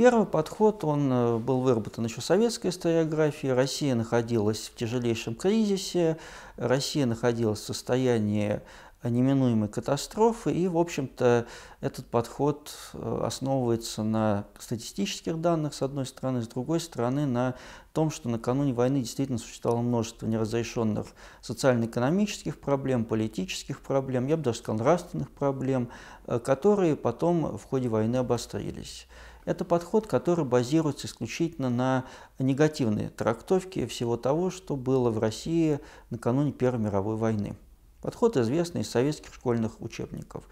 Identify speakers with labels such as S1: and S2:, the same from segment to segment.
S1: Первый подход, он э, был выработан еще в советской историографии. Россия находилась в тяжелейшем кризисе, Россия находилась в состоянии неминуемой катастрофы, и, в общем-то, этот подход э, основывается на статистических данных, с одной стороны, с другой стороны, на том, что накануне войны действительно существовало множество неразрешенных социально-экономических проблем, политических проблем, я бы даже сказал, нравственных проблем, э, которые потом в ходе войны обострились. Это подход, который базируется исключительно на негативной трактовке всего того, что было в России накануне Первой мировой войны. Подход известный из советских школьных учебников.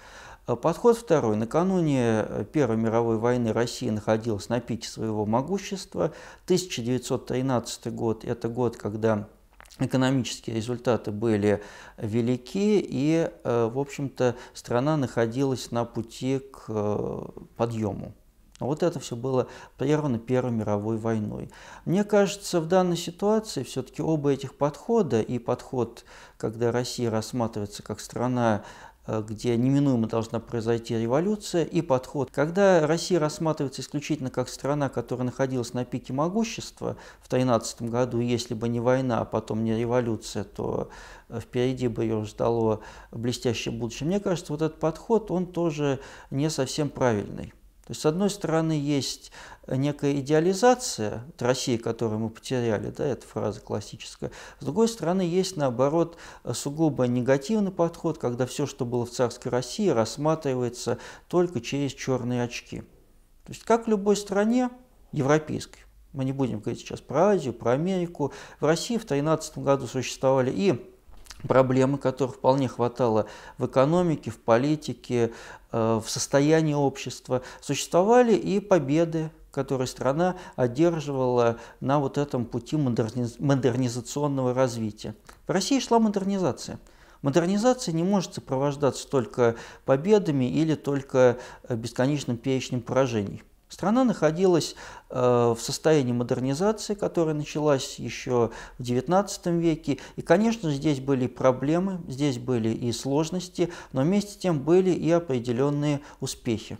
S1: Э, подход второй. Накануне э, Первой мировой войны Россия находилась на пике своего могущества. 1913 год – это год, когда экономические результаты были велики, и, э, в общем-то, страна находилась на пути к подъему. Вот это все было прервано Первой мировой войной. Мне кажется, в данной ситуации все-таки оба этих подхода, и подход, когда Россия рассматривается как страна, э, где неминуемо должна произойти революция, и подход. Когда Россия рассматривается исключительно как страна, которая находилась на пике могущества в 2013 году, если бы не война, а потом не революция, то э, впереди бы ее ждало блестящее будущее. Мне кажется, вот этот подход, он тоже не совсем правильный. То есть, с одной стороны, есть э, некая идеализация России, которую мы потеряли, да, эта фраза классическая. С другой стороны, есть, наоборот, э, сугубо негативный подход, когда все, что было в царской России, рассматривается только через черные очки. То есть, как в любой стране европейской, мы не будем говорить сейчас про Азию, про Америку, в России в 2013 году существовали и проблемы, которых вполне хватало в экономике, в политике, э, в состоянии общества, существовали и победы, которые страна одерживала на вот этом пути модернизационного развития. В России шла модернизация. Модернизация не может сопровождаться только победами или только э, бесконечным перечнем поражений. Страна находилась э, в состоянии модернизации, которая началась еще в XIX веке. И, конечно, здесь были проблемы, здесь были и сложности, но вместе с тем были и определенные успехи.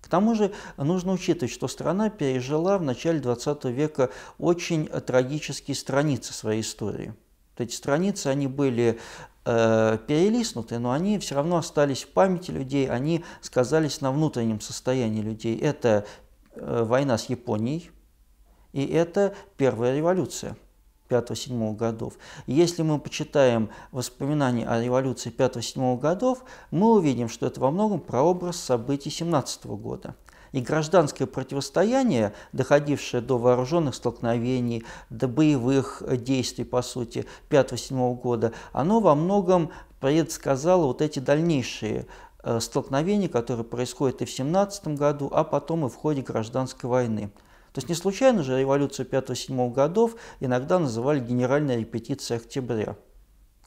S1: К тому же нужно учитывать, что страна пережила в начале XX века очень э, трагические страницы своей истории. Эти страницы, они были э, перелистнуты, но они все равно остались в памяти людей, они сказались на внутреннем состоянии людей. Это Э, война с Японией, и это первая революция 5-7 годов. Если мы почитаем воспоминания о революции 5-7 годов, мы увидим, что это во многом прообраз событий 17 года. И гражданское противостояние, доходившее до вооруженных столкновений, до боевых действий, по сути, 5-7 года, оно во многом предсказало вот эти дальнейшие Э, столкновений, которые происходят и в 17 году, а потом и в ходе гражданской войны. То есть не случайно же революцию 5-7 годов иногда называли генеральная репетиция октября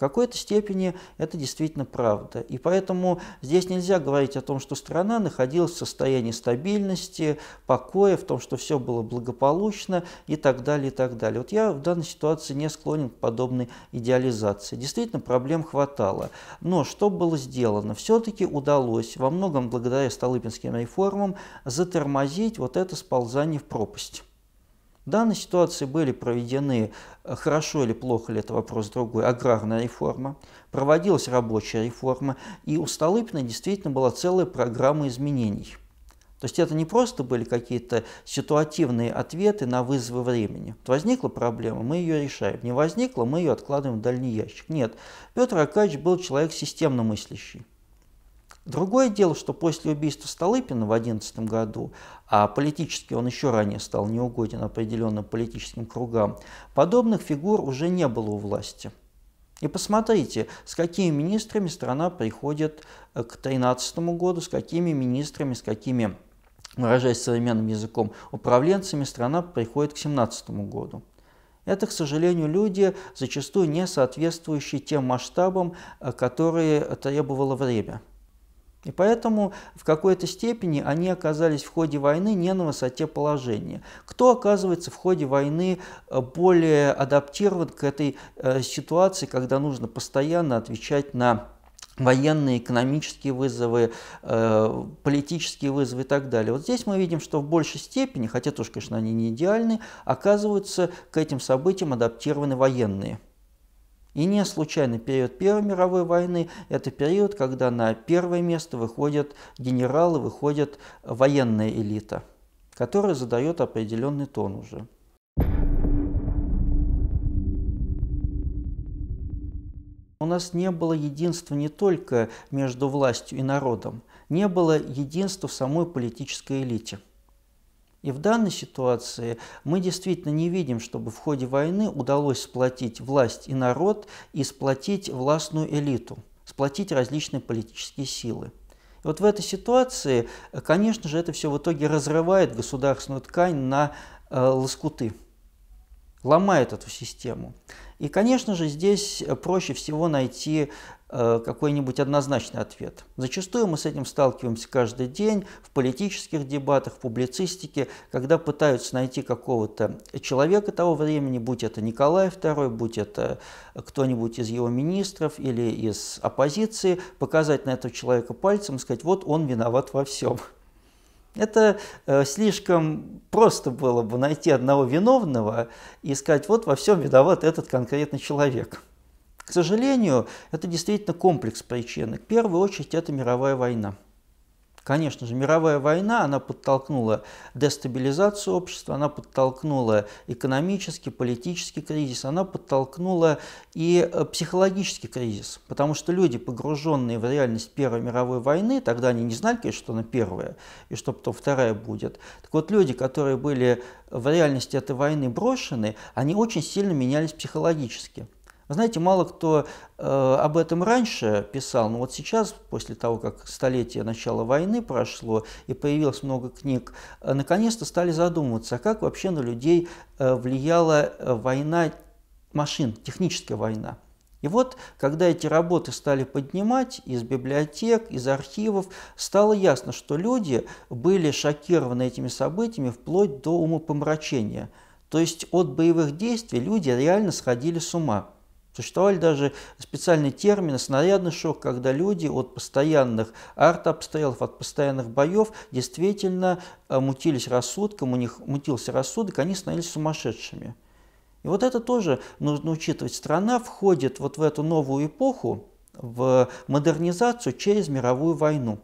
S1: какой-то степени это действительно правда. И поэтому здесь нельзя говорить о том, что страна находилась в состоянии стабильности, покоя, в том, что все было благополучно и так далее, и так далее. Вот я в данной ситуации не склонен к подобной идеализации. Действительно, проблем хватало. Но что было сделано? Все-таки удалось, во многом благодаря Столыпинским реформам, затормозить вот это сползание в пропасть. В данной ситуации были проведены, э, хорошо или плохо ли это вопрос другой, аграрная реформа, проводилась рабочая реформа, и у Столыпина действительно была целая программа изменений. То есть это не просто были какие-то ситуативные ответы на вызовы времени. возникла проблема, мы ее решаем. Не возникла, мы ее откладываем в дальний ящик. Нет, Петр Аркадьевич был человек системно мыслящий. Другое дело, что после убийства Столыпина в 2011 году, а политически он еще ранее стал неугоден определенным политическим кругам, подобных фигур уже не было у власти. И посмотрите, с какими министрами страна приходит э, к 2013 году, с какими министрами, с какими, выражаясь современным языком, управленцами страна приходит к 2017 году. Это, к сожалению, люди, зачастую не соответствующие тем масштабам, э, которые требовало время. И поэтому в какой-то степени они оказались в ходе войны не на высоте положения. Кто оказывается в ходе войны э, более адаптирован к этой э, ситуации, когда нужно постоянно отвечать на военные, экономические вызовы, э, политические вызовы и так далее. Вот здесь мы видим, что в большей степени, хотя тоже, конечно, они не идеальны, оказываются к этим событиям адаптированы военные. И не случайно период Первой мировой войны – это период, когда на первое место выходят генералы, выходит военная элита, которая задает определенный тон уже. У нас не было единства не только между властью и народом, не было единства в самой политической элите – и в данной ситуации мы действительно не видим, чтобы в ходе войны удалось сплотить власть и народ и сплотить властную элиту, сплотить различные политические силы. И вот в этой ситуации, конечно же, это все в итоге разрывает государственную ткань на э, лоскуты, ломает эту систему. И, конечно же, здесь проще всего найти Э, какой-нибудь однозначный ответ. Зачастую мы с этим сталкиваемся каждый день в политических дебатах, в публицистике, когда пытаются найти какого-то человека того времени, будь это Николай II, будь это э, кто-нибудь из его министров или из оппозиции, показать на этого человека пальцем и сказать, вот он виноват во всем. Это э, слишком просто было бы найти одного виновного и сказать, вот во всем виноват этот конкретный человек. К сожалению, это действительно комплекс причин. В первую очередь это мировая война. Конечно же, мировая война, она подтолкнула дестабилизацию общества, она подтолкнула экономический, политический кризис, она подтолкнула и э, психологический кризис, потому что люди, погруженные в реальность Первой мировой войны, тогда они не знали, конечно, что она первая и что потом вторая будет. Так вот, люди, которые были в реальности этой войны брошены, они очень сильно менялись психологически. Вы знаете, мало кто э, об этом раньше писал, но вот сейчас, после того, как столетие начала войны прошло и появилось много книг, э, наконец-то стали задумываться, а как вообще на людей э, влияла э, война машин, техническая война. И вот, когда эти работы стали поднимать из библиотек, из архивов, стало ясно, что люди были шокированы этими событиями вплоть до умопомрачения. То есть от боевых действий люди реально сходили с ума. Существовали даже специальные термины «снарядный шок», когда люди от постоянных арт-обстрелов, от постоянных боев действительно э, мутились рассудком, у них мутился рассудок, они становились сумасшедшими. И вот это тоже нужно учитывать. Страна входит вот в эту новую эпоху, в модернизацию через мировую войну.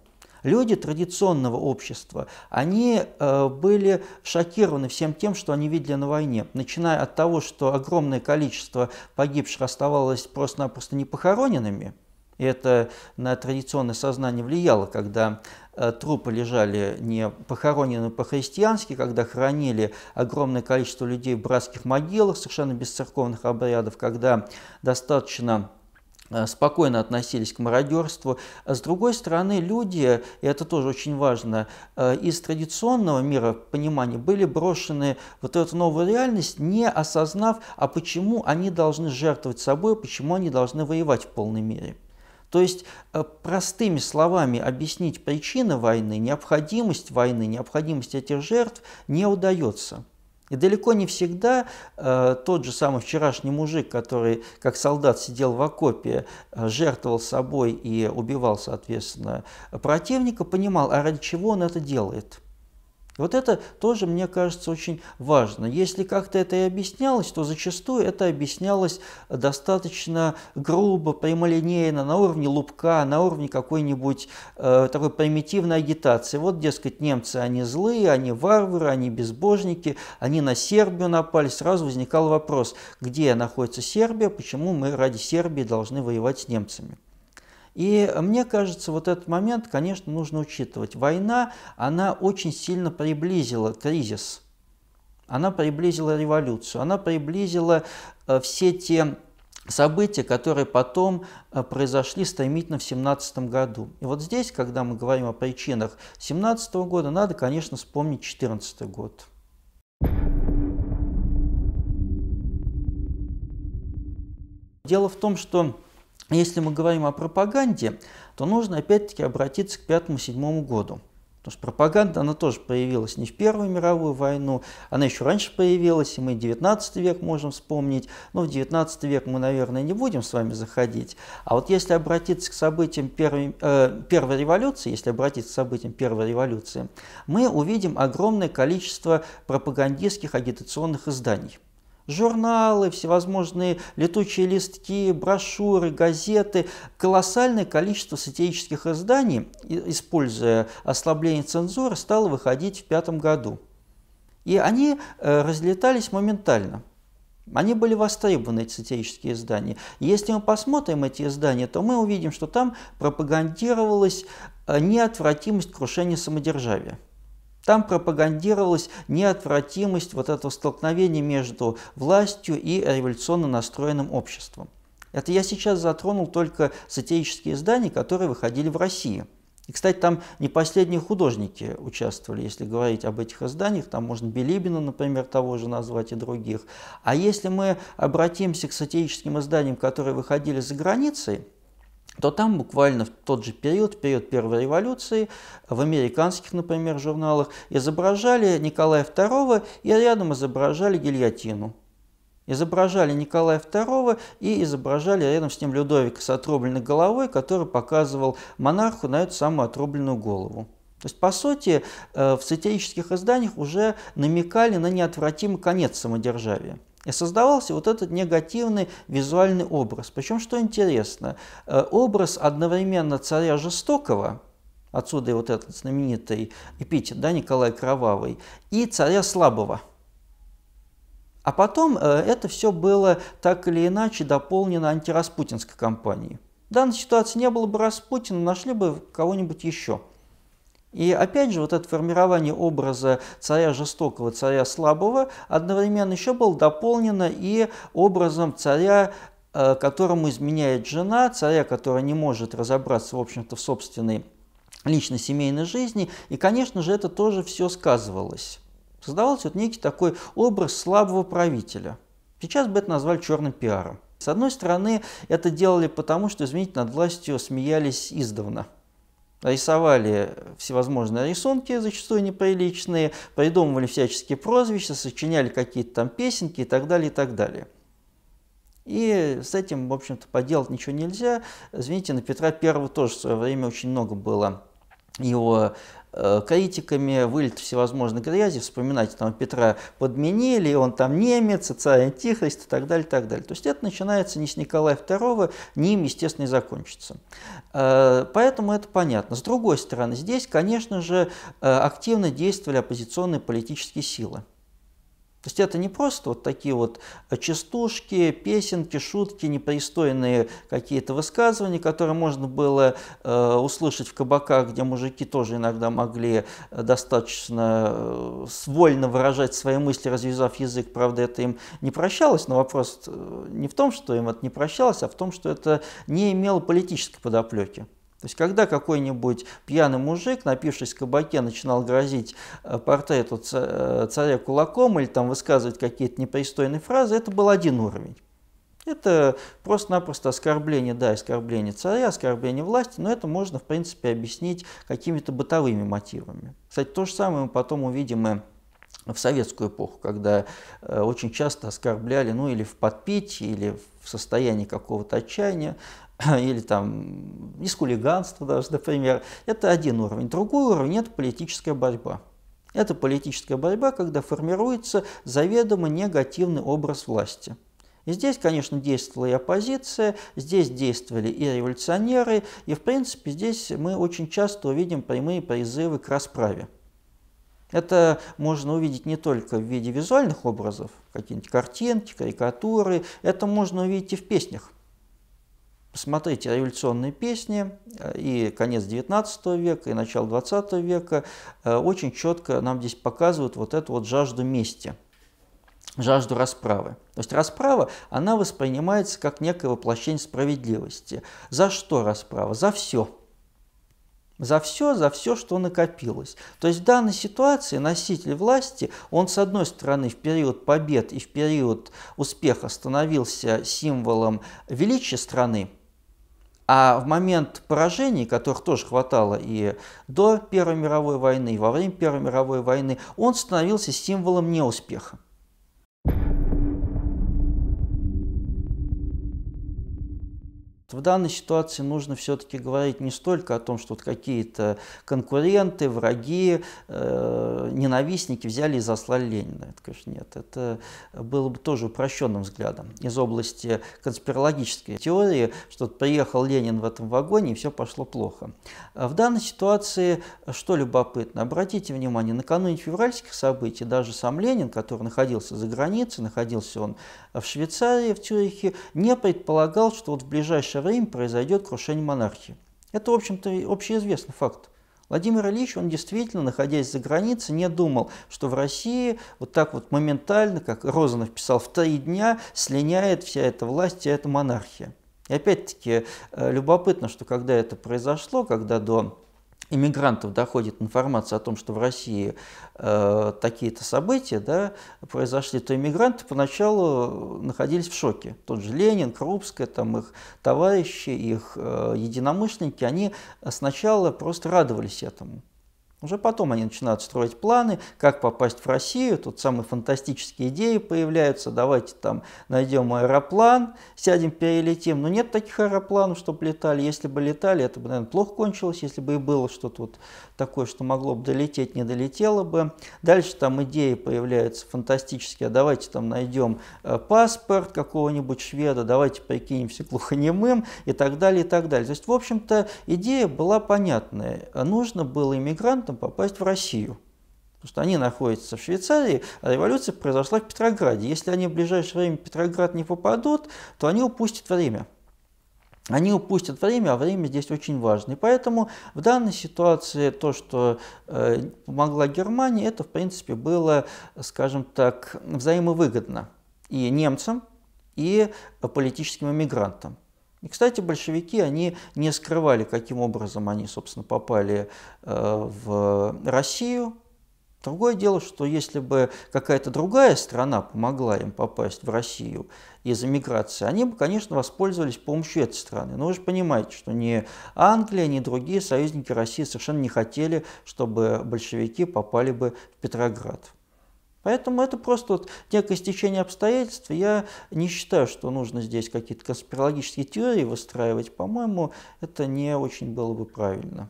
S1: Люди традиционного общества, они э, были шокированы всем тем, что они видели на войне, начиная от того, что огромное количество погибших оставалось просто-напросто непохороненными, и это на традиционное сознание влияло, когда э, трупы лежали не похоронены по-христиански, когда хоронили огромное количество людей в братских могилах, совершенно без церковных обрядов, когда достаточно Э, спокойно относились к мародерству. С другой стороны, люди, и это тоже очень важно, э, из традиционного мира понимания были брошены вот эту новую реальность, не осознав, а почему они должны жертвовать собой, почему они должны воевать в полной мере. То есть э, простыми словами объяснить причины войны, необходимость войны, необходимость этих жертв не удается. И далеко не всегда э, тот же самый вчерашний мужик, который как солдат сидел в окопе, э, жертвовал собой и убивал, соответственно, противника, понимал, а ради чего он это делает – вот это тоже, мне кажется, очень важно. Если как-то это и объяснялось, то зачастую это объяснялось достаточно грубо, прямолинейно, на уровне лупка, на уровне какой-нибудь э, такой примитивной агитации. Вот, дескать, немцы, они злые, они варвары, они безбожники, они на Сербию напали. Сразу возникал вопрос, где находится Сербия, почему мы ради Сербии должны воевать с немцами. И мне кажется, вот этот момент, конечно, нужно учитывать. Война, она очень сильно приблизила кризис. Она приблизила революцию, она приблизила э, все те события, которые потом э, произошли стремительно в 2017 году. И вот здесь, когда мы говорим о причинах 2017 года, надо, конечно, вспомнить 2014 год. Дело в том, что если мы говорим о пропаганде, то нужно опять-таки обратиться к пятому-седьмому году. Потому что пропаганда, она тоже появилась не в Первую мировую войну, она еще раньше появилась, и мы 19 век можем вспомнить, но в 19 век мы, наверное, не будем с вами заходить. А вот если обратиться к событиям первой, э, первой революции, если обратиться к событиям первой революции, мы увидим огромное количество пропагандистских агитационных изданий журналы, всевозможные летучие листки, брошюры, газеты, колоссальное количество сатирических изданий, используя ослабление цензуры, стало выходить в пятом году. И они э, разлетались моментально. Они были востребованы, эти сатирические издания. И если мы посмотрим эти издания, то мы увидим, что там пропагандировалась э, неотвратимость крушения самодержавия. Там пропагандировалась неотвратимость вот этого столкновения между властью и революционно настроенным обществом. Это я сейчас затронул только сатирические издания, которые выходили в России. И, кстати, там не последние художники участвовали, если говорить об этих изданиях. Там можно Билибина, например, того же назвать и других. А если мы обратимся к сатирическим изданиям, которые выходили за границей, то там буквально в тот же период, в период Первой революции, в американских, например, журналах изображали Николая II и рядом изображали гильотину. Изображали Николая II и изображали рядом с ним Людовика с отрубленной головой, который показывал монарху на эту самую отрубленную голову. То есть, по сути, э, в сатирических изданиях уже намекали на неотвратимый конец самодержавия. И создавался вот этот негативный визуальный образ. Причем, что интересно, э, образ одновременно царя жестокого, отсюда и вот этот знаменитый эпитет, да, Николай Кровавый, и царя слабого. А потом э, это все было так или иначе дополнено антираспутинской кампанией. В данной ситуации не было бы Распутина, нашли бы кого-нибудь еще – и опять же, вот это формирование образа царя жестокого, царя слабого, одновременно еще было дополнено и образом царя э, которому изменяет жена, царя, который не может разобраться, в общем-то, в собственной личной семейной жизни. И, конечно же, это тоже все сказывалось. Создавался вот некий такой образ слабого правителя. Сейчас бы это назвали черным пиаром. С одной стороны, это делали потому, что, извините, над властью смеялись издавна – рисовали всевозможные рисунки, зачастую неприличные, придумывали всяческие прозвища, сочиняли какие-то там песенки и так далее, и так далее. И с этим, в общем-то, поделать ничего нельзя. Извините, на Петра Первого тоже в свое время очень много было его э, критиками, вылет всевозможной грязи, вспоминайте, там Петра подменили, он там немец, царь антихрист и так далее, и так далее. То есть это начинается не с Николая II, не им, естественно, и закончится. Э, поэтому это понятно. С другой стороны, здесь, конечно же, э, активно действовали оппозиционные политические силы. То есть это не просто вот такие вот э, частушки, песенки, шутки, непристойные какие-то высказывания, которые можно было э, услышать в кабаках, где мужики тоже иногда могли э, достаточно свольно э, выражать свои мысли, развязав язык. Правда, это им не прощалось, но вопрос не в том, что им это не прощалось, а в том, что это не имело политической подоплеки. То есть, когда какой-нибудь пьяный мужик, напившись в кабаке, начинал грозить э, портрету э, царя кулаком или там высказывать какие-то непристойные фразы, это был один уровень. Это просто-напросто оскорбление, да, оскорбление царя, оскорбление власти, но это можно, в принципе, объяснить какими-то бытовыми мотивами. Кстати, то же самое мы потом увидим и в советскую эпоху, когда э, очень часто оскорбляли, ну или в подпитии, или в состоянии какого-то отчаяния или там из хулиганства даже, например. Это один уровень. Другой уровень – это политическая борьба. Это политическая борьба, когда формируется заведомо негативный образ власти. И здесь, конечно, действовала и оппозиция, здесь действовали и революционеры, и, в принципе, здесь мы очень часто увидим прямые призывы к расправе. Это можно увидеть не только в виде визуальных образов, какие-нибудь картинки, карикатуры, это можно увидеть и в песнях. Смотрите, революционные песни э, и конец 19 века, и начало 20 века э, очень четко нам здесь показывают вот эту вот жажду мести, жажду расправы. То есть расправа, она воспринимается как некое воплощение справедливости. За что расправа? За все. За все, за все, что накопилось. То есть в данной ситуации носитель власти, он с одной стороны в период побед и в период успеха становился символом величия страны, а в момент поражений, которых тоже хватало и до Первой мировой войны, и во время Первой мировой войны, он становился символом неуспеха. В данной ситуации нужно все-таки говорить не столько о том, что вот какие-то конкуренты, враги, э, ненавистники взяли и заслали Ленина. Это, конечно, нет. Это было бы тоже упрощенным взглядом из области конспирологической теории, что вот приехал Ленин в этом вагоне и все пошло плохо. А в данной ситуации, что любопытно, обратите внимание, накануне февральских событий даже сам Ленин, который находился за границей, находился он в Швейцарии, в Цюрихе, не предполагал, что вот в ближайшее ближайшее время произойдет крушение монархии. Это, в общем-то, общеизвестный факт. Владимир Ильич, он действительно, находясь за границей, не думал, что в России вот так вот моментально, как Розанов писал, в три дня слиняет вся эта власть, вся эта монархия. И опять-таки э, любопытно, что когда это произошло, когда до иммигрантов доходит информация о том, что в России э, такие-то события да, произошли, то иммигранты поначалу находились в шоке. Тот же Ленин, Крупская, там их товарищи, их э, единомышленники, они сначала просто радовались этому. Уже потом они начинают строить планы, как попасть в Россию. Тут самые фантастические идеи появляются. Давайте там найдем аэроплан, сядем, перелетим. Но нет таких аэропланов, чтобы летали. Если бы летали, это бы, наверное, плохо кончилось. Если бы и было что-то вот такое, что могло бы долететь, не долетело бы. Дальше там идеи появляются фантастические. А давайте там найдем э, паспорт какого-нибудь шведа, давайте прикинемся глухонемым и так далее, и так далее. То есть, в общем-то, идея была понятная. Нужно было иммигрант мигрантам попасть в Россию. Потому что они находятся в Швейцарии, а революция произошла в Петрограде. Если они в ближайшее время в Петроград не попадут, то они упустят время. Они упустят время, а время здесь очень важно. И поэтому в данной ситуации то, что э, помогла Германия, это в принципе было, скажем так, взаимовыгодно и немцам, и политическим иммигрантам. И, кстати, большевики, они не скрывали, каким образом они, собственно, попали э, в Россию. Другое дело, что если бы какая-то другая страна помогла им попасть в Россию из эмиграции, они бы, конечно, воспользовались помощью этой страны. Но вы же понимаете, что ни Англия, ни другие союзники России совершенно не хотели, чтобы большевики попали бы в Петроград. Поэтому это просто вот некое стечение обстоятельств. Я не считаю, что нужно здесь какие-то конспирологические теории выстраивать. По-моему, это не очень было бы правильно.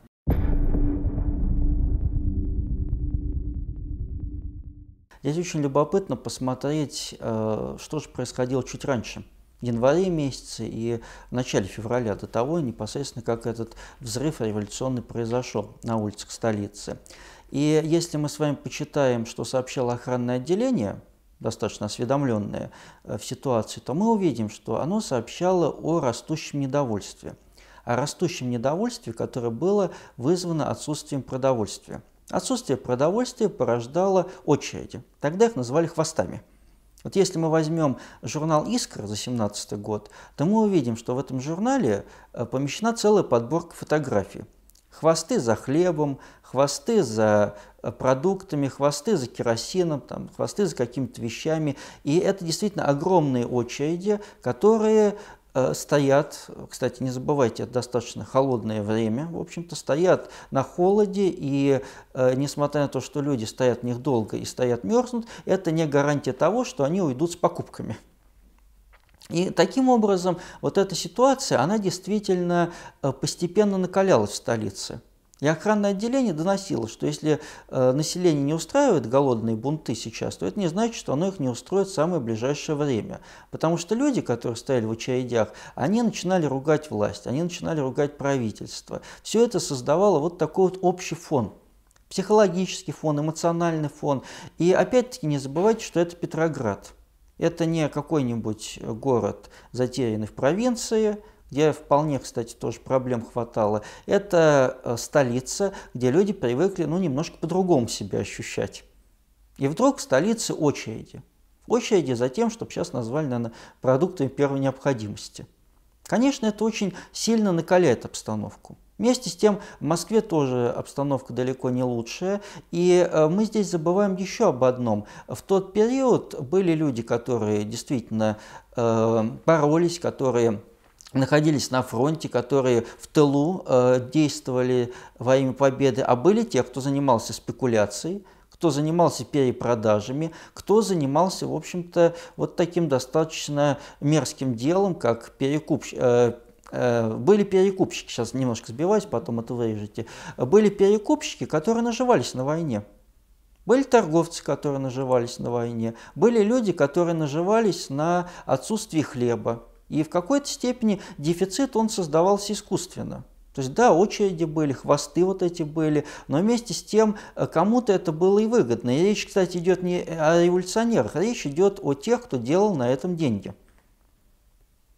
S1: Здесь очень любопытно посмотреть, э, что же происходило чуть раньше – январе месяце и в начале февраля до того, непосредственно как этот взрыв революционный произошел на улицах столицы. И если мы с вами почитаем, что сообщало охранное отделение, достаточно осведомленное э, в ситуации, то мы увидим, что оно сообщало о растущем недовольстве. О растущем недовольстве, которое было вызвано отсутствием продовольствия. Отсутствие продовольствия порождало очереди. Тогда их называли хвостами – вот если мы возьмем журнал «Искра» за 2017 год, то мы увидим, что в этом журнале э, помещена целая подборка фотографий. Хвосты за хлебом, хвосты за э, продуктами, хвосты за керосином, там, хвосты за какими-то вещами. И это действительно огромные очереди, которые Э, стоят, кстати, не забывайте, это достаточно холодное время, в общем-то, стоят на холоде, и э, несмотря на то, что люди стоят в них долго и стоят мерзнут, это не гарантия того, что они уйдут с покупками. И таким образом вот эта ситуация, она действительно э, постепенно накалялась в столице. И охранное отделение доносило, что если э, население не устраивает голодные бунты сейчас, то это не значит, что оно их не устроит в самое ближайшее время. Потому что люди, которые стояли в очередях, они начинали ругать власть, они начинали ругать правительство. Все это создавало вот такой вот общий фон психологический фон, эмоциональный фон. И опять-таки не забывайте, что это Петроград. Это не какой-нибудь город, затерянный в провинции, где вполне, кстати, тоже проблем хватало, это э, столица, где люди привыкли ну, немножко по-другому себя ощущать. И вдруг в столице очереди. Очереди за тем, чтобы сейчас назвали, наверное, продуктами первой необходимости. Конечно, это очень сильно накаляет обстановку. Вместе с тем, в Москве тоже обстановка далеко не лучшая, и э, мы здесь забываем еще об одном. В тот период были люди, которые действительно э, боролись, которые находились на фронте, которые в тылу э, действовали во имя победы, а были те, кто занимался спекуляцией, кто занимался перепродажами, кто занимался, в общем-то, вот таким достаточно мерзким делом, как перекупщик. Э, э, были перекупщики, сейчас немножко сбиваюсь, потом это вырежете. Были перекупщики, которые наживались на войне. Были торговцы, которые наживались на войне. Были люди, которые наживались на отсутствии хлеба. И в какой-то степени дефицит он создавался искусственно. То есть, да, очереди были, хвосты вот эти были, но вместе с тем э, кому-то это было и выгодно. И речь, кстати, идет не о революционерах, а речь идет о тех, кто делал на этом деньги.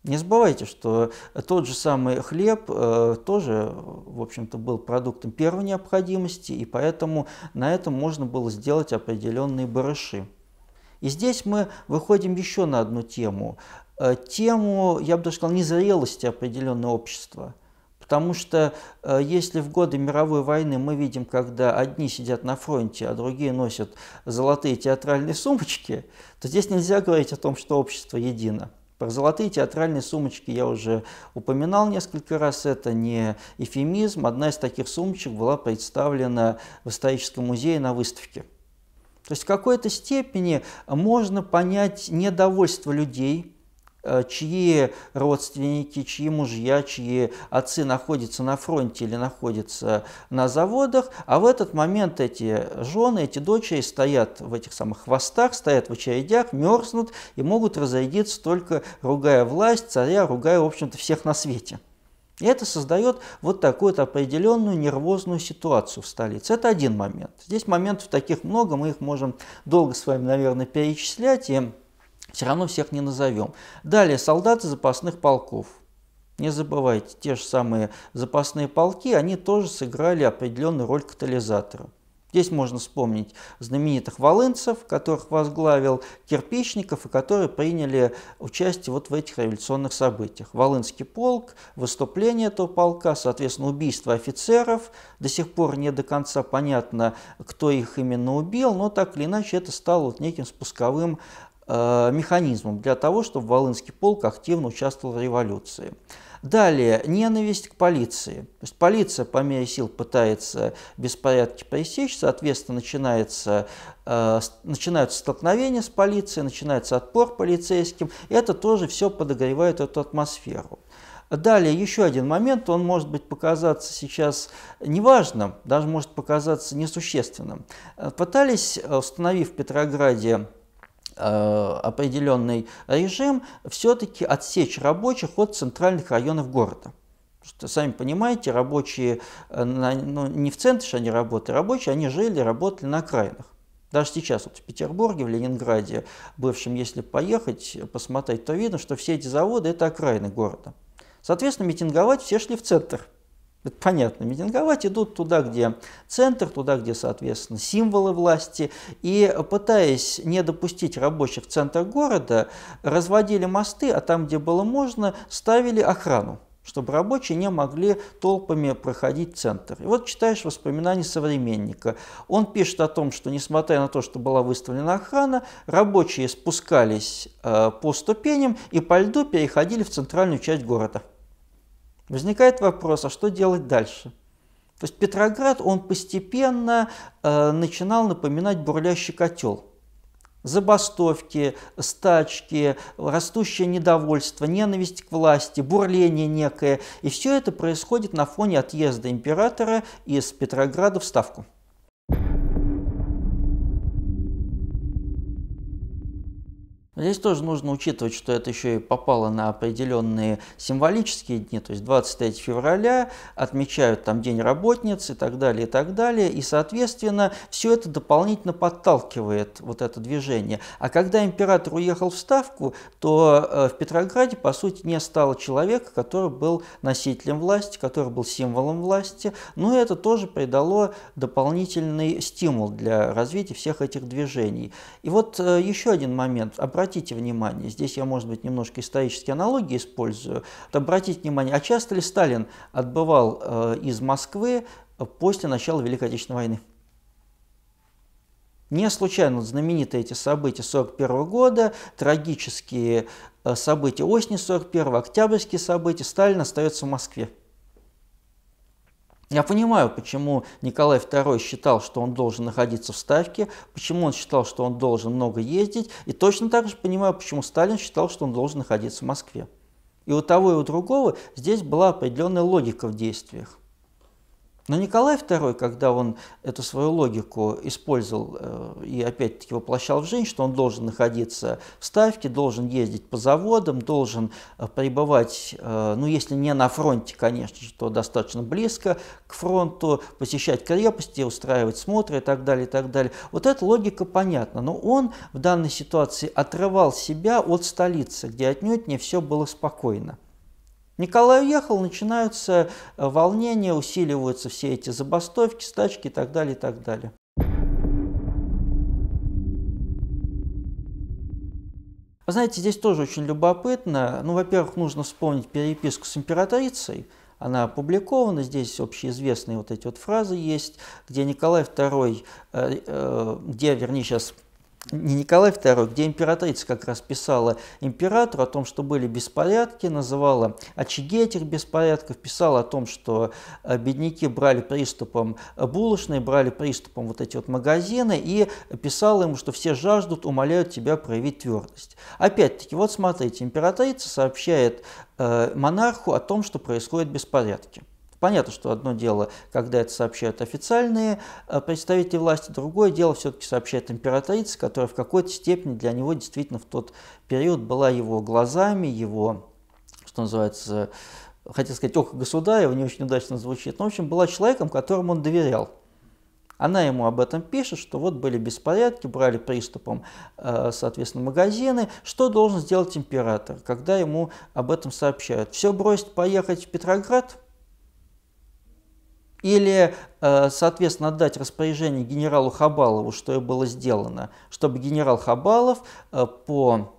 S1: Не забывайте, что тот же самый хлеб э, тоже, в общем-то, был продуктом первой необходимости, и поэтому на этом можно было сделать определенные барыши. И здесь мы выходим еще на одну тему. Э, тему, я бы даже сказал, незрелости определенного общества. Потому что э, если в годы мировой войны мы видим, когда одни сидят на фронте, а другие носят золотые театральные сумочки, то здесь нельзя говорить о том, что общество едино. Про золотые театральные сумочки я уже упоминал несколько раз, это не эфемизм. Одна из таких сумочек была представлена в историческом музее на выставке. То есть в какой-то степени можно понять недовольство людей, Э, чьи родственники, чьи мужья, чьи отцы находятся на фронте или находятся на заводах, а в этот момент эти жены, эти дочери стоят в этих самых хвостах, стоят в очередях, мерзнут и могут разойдиться только ругая власть, царя, ругая, в общем-то, всех на свете. И это создает вот такую вот определенную нервозную ситуацию в столице. Это один момент. Здесь моментов таких много, мы их можем долго с вами, наверное, перечислять. И все равно всех не назовем. Далее, солдаты запасных полков. Не забывайте, те же самые запасные полки, они тоже сыграли определенную роль катализатора. Здесь можно вспомнить знаменитых волынцев, которых возглавил Кирпичников и которые приняли участие вот в этих революционных событиях. Волынский полк, выступление этого полка, соответственно, убийство офицеров. До сих пор не до конца понятно, кто их именно убил, но так или иначе это стало вот неким спусковым Э, механизмом для того, чтобы Волынский полк активно участвовал в революции. Далее, ненависть к полиции. То есть полиция по мере сил пытается беспорядки пресечь, соответственно, начинается, э, начинаются столкновения с полицией, начинается отпор полицейским. Это тоже все подогревает эту атмосферу. Далее, еще один момент, он может быть показаться сейчас неважным, даже может показаться несущественным. Э, пытались, э, установив в Петрограде Э, определенный режим, все-таки отсечь рабочих от центральных районов города. Что, сами понимаете, рабочие, э, ну, не в центре они работали, рабочие, они жили, работали на окраинах. Даже сейчас вот в Петербурге, в Ленинграде, бывшем, если поехать, посмотреть, то видно, что все эти заводы – это окраины города. Соответственно, митинговать все шли в центр – это понятно, митинговать идут туда, где центр, туда, где, соответственно, символы власти. И пытаясь не допустить рабочих в центр города, разводили мосты, а там, где было можно, ставили охрану чтобы рабочие не могли толпами проходить центр. И вот читаешь воспоминания современника. Он пишет о том, что несмотря на то, что была выставлена охрана, рабочие спускались э, по ступеням и по льду переходили в центральную часть города. Возникает вопрос, а что делать дальше? То есть Петроград, он постепенно э, начинал напоминать бурлящий котел. Забастовки, стачки, растущее недовольство, ненависть к власти, бурление некое. И все это происходит на фоне отъезда императора из Петрограда в Ставку. Здесь тоже нужно учитывать, что это еще и попало на определенные символические дни, то есть 23 февраля отмечают там День работниц и так далее, и так далее, и, соответственно, все это дополнительно подталкивает вот это движение. А когда император уехал в Ставку, то э, в Петрограде, по сути, не стало человека, который был носителем власти, который был символом власти, но ну, это тоже придало дополнительный стимул для развития всех этих движений. И вот э, еще один момент. Обратите обратите внимание, здесь я, может быть, немножко исторические аналогии использую, то обратите внимание, а часто ли Сталин отбывал э, из Москвы после начала Великой Отечественной войны? Не случайно знаменитые эти события 1941 года, трагические э, события осени 1941, октябрьские события, Сталин остается в Москве. Я понимаю, почему Николай II считал, что он должен находиться в Ставке, почему он считал, что он должен много ездить, и точно так же понимаю, почему Сталин считал, что он должен находиться в Москве. И у того, и у другого здесь была определенная логика в действиях. Но Николай II, когда он эту свою логику использовал э, и опять-таки воплощал в жизнь, что он должен находиться в ставке, должен ездить по заводам, должен э, пребывать, э, ну если не на фронте, конечно же, то достаточно близко к фронту, посещать крепости, устраивать смотры и так далее, и так далее. Вот эта логика понятна, но он в данной ситуации отрывал себя от столицы, где отнюдь не все было спокойно. Николай уехал, начинаются э, волнения, усиливаются все эти забастовки, стачки и так далее, и так далее. Вы знаете, здесь тоже очень любопытно. Ну, во-первых, нужно вспомнить переписку с императрицей. Она опубликована, здесь общеизвестные вот эти вот фразы есть, где Николай II, э, э, где, вернее, сейчас не Николай II, где императрица как раз писала императору о том, что были беспорядки, называла очаги этих беспорядков, писала о том, что э, бедняки брали приступом булочные, брали приступом вот эти вот магазины, и писала ему, что все жаждут, умоляют тебя проявить твердость. Опять-таки, вот смотрите, императрица сообщает э, монарху о том, что происходят беспорядки. Понятно, что одно дело, когда это сообщают официальные э, представители власти, другое дело все-таки сообщает императрица, которая в какой-то степени для него действительно в тот период была его глазами, его, что называется, хотел сказать, ох, государева, не очень удачно звучит, но, в общем, была человеком, которому он доверял. Она ему об этом пишет, что вот были беспорядки, брали приступом, э, соответственно, магазины. Что должен сделать император, когда ему об этом сообщают? Все бросить, поехать в Петроград – или, э, соответственно, дать распоряжение генералу Хабалову, что и было сделано, чтобы генерал Хабалов э, по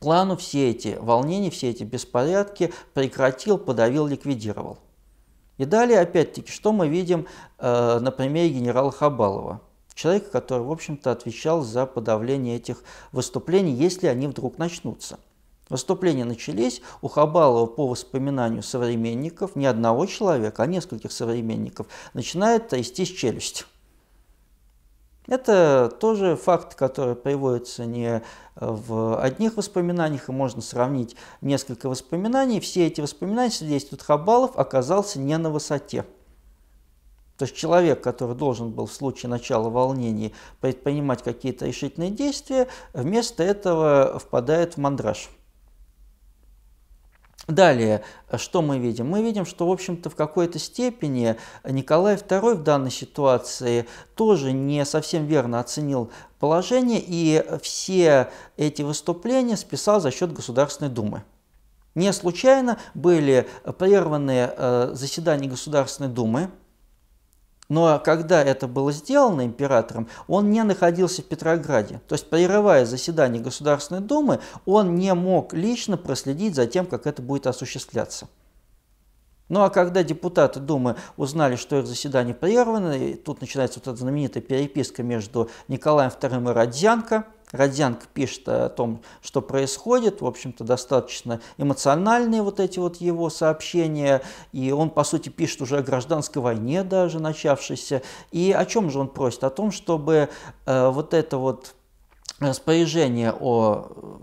S1: плану все эти волнения, все эти беспорядки прекратил, подавил, ликвидировал. И далее, опять-таки, что мы видим э, на примере генерала Хабалова, человека, который, в общем-то, отвечал за подавление этих выступлений, если они вдруг начнутся. Выступления начались. У Хабалова, по воспоминанию современников, не одного человека, а нескольких современников, начинает трястись челюсть. Это тоже факт, который приводится не э, в одних воспоминаниях, и можно сравнить несколько воспоминаний. Все эти воспоминания свидетельствуют, Хабалов оказался не на высоте. То есть человек, который должен был в случае начала волнений предпринимать какие-то решительные действия, вместо этого впадает в мандраж. Далее, что мы видим? Мы видим, что, в общем-то, в какой-то степени Николай II в данной ситуации тоже не совсем верно оценил положение и все эти выступления списал за счет Государственной Думы. Не случайно были прерваны э, заседания Государственной Думы, но когда это было сделано императором, он не находился в Петрограде. То есть, прерывая заседание Государственной Думы, он не мог лично проследить за тем, как это будет осуществляться. Ну а когда депутаты Думы узнали, что их заседание прервано, и тут начинается вот эта знаменитая переписка между Николаем II и Родзянко – Родзянко пишет о том, что происходит, в общем-то, достаточно эмоциональные вот эти вот его сообщения, и он, по сути, пишет уже о гражданской войне даже начавшейся, и о чем же он просит? О том, чтобы э, вот это вот распоряжение о э,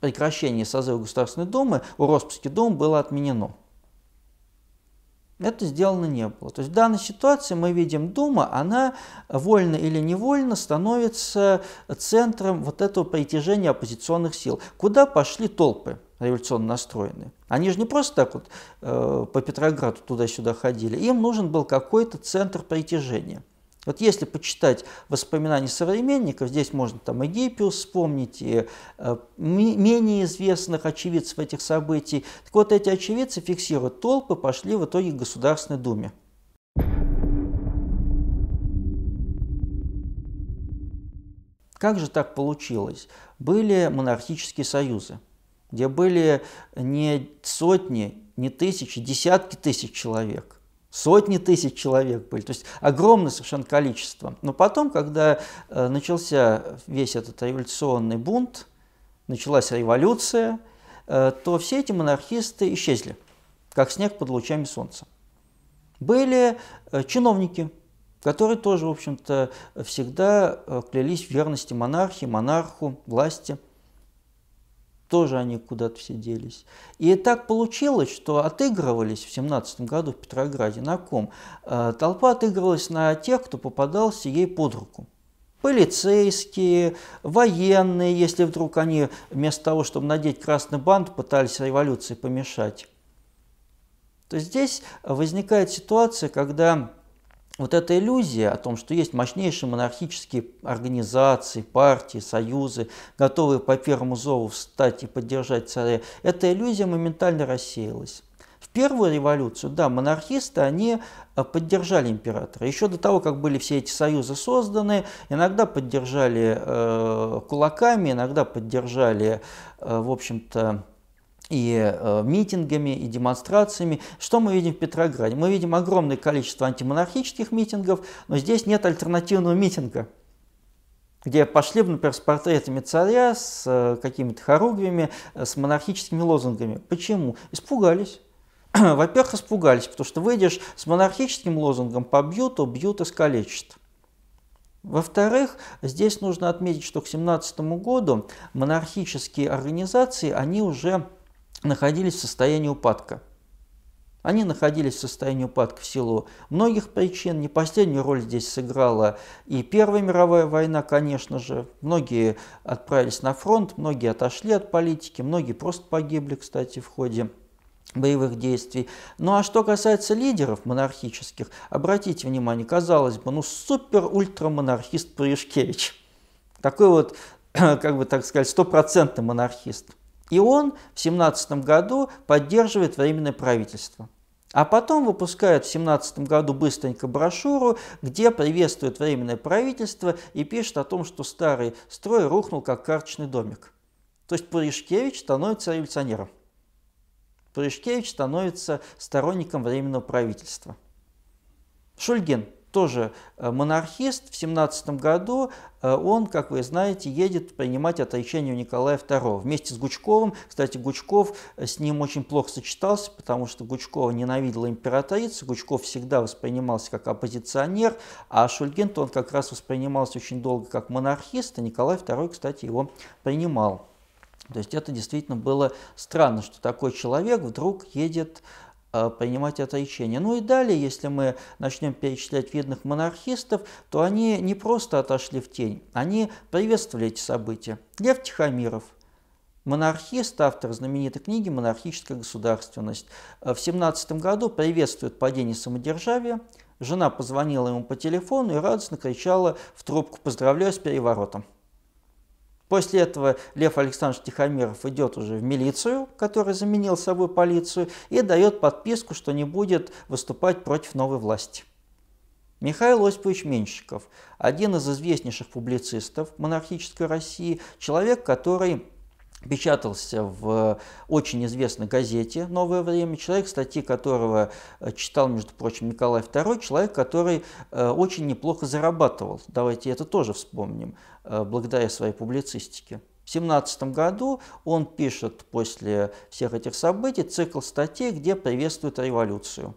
S1: прекращении созыва Государственной Думы у Роспуски Думы было отменено это сделано не было. То есть в данной ситуации мы видим, Дума, она вольно или невольно становится центром вот этого притяжения оппозиционных сил. Куда пошли толпы революционно настроенные? Они же не просто так вот э, по Петрограду туда-сюда ходили. Им нужен был какой-то центр притяжения. Вот если почитать воспоминания современников, здесь можно там Эдипиус вспомнить, и э, менее известных очевидцев этих событий. Так вот, эти очевидцы фиксируют, толпы пошли в итоге к Государственной Думе. Как же так получилось? Были монархические союзы, где были не сотни, не тысячи, десятки тысяч человек. Сотни тысяч человек были, то есть огромное совершенно количество. Но потом, когда э, начался весь этот революционный бунт, началась революция, э, то все эти монархисты исчезли, как снег под лучами солнца. Были э, чиновники, которые тоже, в общем-то, всегда клялись в верности монархии, монарху, власти – тоже они куда-то все делись. И так получилось, что отыгрывались в 17 году в Петрограде на ком? Э, толпа отыгрывалась на тех, кто попадался ей под руку. Полицейские, военные, если вдруг они вместо того, чтобы надеть красный бант, пытались революции помешать. То здесь возникает ситуация, когда вот эта иллюзия о том, что есть мощнейшие монархические организации, партии, союзы, готовые по первому зову встать и поддержать царя, эта иллюзия моментально рассеялась. В первую революцию, да, монархисты, они э, поддержали императора. Еще до того, как были все эти союзы созданы, иногда поддержали э, кулаками, иногда поддержали, э, в общем-то, и э, митингами, и демонстрациями. Что мы видим в Петрограде? Мы видим огромное количество антимонархических митингов, но здесь нет альтернативного митинга где пошли, бы например, с портретами царя, с э, какими-то хоругвями, э, с монархическими лозунгами. Почему? Испугались. Во-первых, испугались, потому что выйдешь с монархическим лозунгом, побьют, убьют, искалечат. Во-вторых, здесь нужно отметить, что к 1917 году монархические организации, они уже находились в состоянии упадка. Они находились в состоянии упадка в силу многих причин. Не последнюю роль здесь сыграла и Первая мировая война, конечно же. Многие отправились на фронт, многие отошли от политики, многие просто погибли, кстати, в ходе боевых действий. Ну а что касается лидеров монархических, обратите внимание, казалось бы, ну супер-ультра-монархист Пуришкевич. Такой вот, как бы так сказать, стопроцентный монархист. И он в 17 году поддерживает временное правительство. А потом выпускает в 17 году быстренько брошюру, где приветствует временное правительство и пишет о том, что старый строй рухнул как карточный домик. То есть Пуришкевич становится революционером. Пуришкевич становится сторонником временного правительства. Шульгин тоже э, монархист, в 17 году э, он, как вы знаете, едет принимать отречение у Николая II. Вместе с Гучковым, кстати, Гучков э, с ним очень плохо сочетался, потому что Гучкова ненавидела императрица, Гучков всегда воспринимался как оппозиционер, а Шульгин, он как раз воспринимался очень долго как монархист, а Николай II, кстати, его принимал. То есть это действительно было странно, что такой человек вдруг едет Э, принимать это речение. Ну и далее, если мы начнем перечислять видных монархистов, то они не просто отошли в тень, они приветствовали эти события. Лев Тихомиров – монархист, автор знаменитой книги «Монархическая государственность». Э, в 17 году приветствует падение самодержавия. Жена позвонила ему по телефону и радостно кричала в трубку «Поздравляю с переворотом!». После этого Лев Александрович Тихомиров идет уже в милицию, которая заменил собой полицию, и дает подписку, что не будет выступать против новой власти. Михаил Осипович Менщиков – один из известнейших публицистов монархической России, человек, который печатался в э, очень известной газете «Новое время», человек, статьи которого э, читал, между прочим, Николай II, человек, который э, очень неплохо зарабатывал. Давайте это тоже вспомним, благодаря своей публицистике. В 1917 году он пишет после всех этих событий цикл статей, где приветствует революцию.